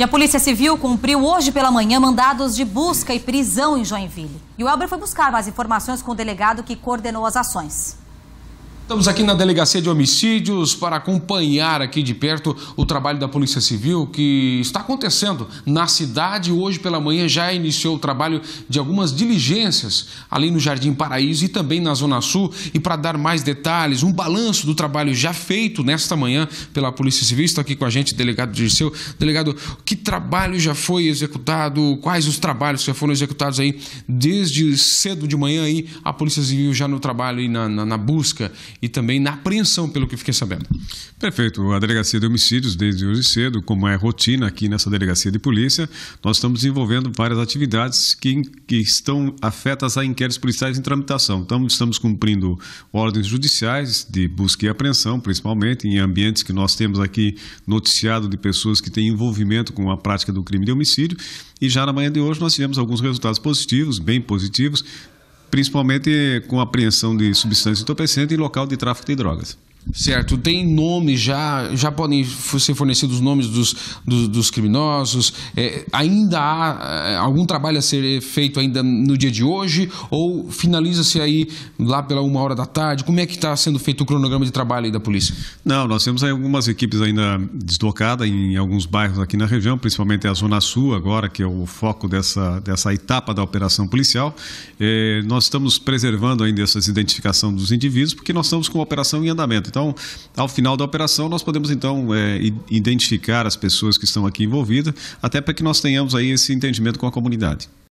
E a Polícia Civil cumpriu hoje pela manhã mandados de busca e prisão em Joinville. E o Elber foi buscar mais informações com o delegado que coordenou as ações. Estamos aqui na Delegacia de Homicídios para acompanhar aqui de perto o trabalho da Polícia Civil que está acontecendo na cidade. Hoje pela manhã já iniciou o trabalho de algumas diligências ali no Jardim Paraíso e também na Zona Sul. E para dar mais detalhes, um balanço do trabalho já feito nesta manhã pela Polícia Civil. Está aqui com a gente, delegado Dirceu. Delegado, que trabalho já foi executado? Quais os trabalhos que já foram executados aí desde cedo de manhã aí, a Polícia Civil já no trabalho e na, na, na busca? e também na apreensão, pelo que fiquei sabendo. Perfeito. A Delegacia de Homicídios, desde hoje cedo, como é rotina aqui nessa Delegacia de Polícia, nós estamos desenvolvendo várias atividades que, que estão afetas a inquéritos policiais em tramitação. Então, estamos cumprindo ordens judiciais de busca e apreensão, principalmente em ambientes que nós temos aqui noticiado de pessoas que têm envolvimento com a prática do crime de homicídio. E já na manhã de hoje nós tivemos alguns resultados positivos, bem positivos, principalmente com apreensão de substâncias entorpecentes em local de tráfico de drogas. Certo, tem nome já, já podem ser fornecidos os nomes dos, dos, dos criminosos. É, ainda há é, algum trabalho a ser feito ainda no dia de hoje ou finaliza-se aí lá pela uma hora da tarde? Como é que está sendo feito o cronograma de trabalho aí da polícia? Não, nós temos algumas equipes ainda deslocadas em alguns bairros aqui na região, principalmente a Zona Sul agora, que é o foco dessa, dessa etapa da operação policial. É, nós estamos preservando ainda essa identificação dos indivíduos porque nós estamos com a operação em andamento. Então, ao final da operação, nós podemos então é, identificar as pessoas que estão aqui envolvidas, até para que nós tenhamos aí esse entendimento com a comunidade.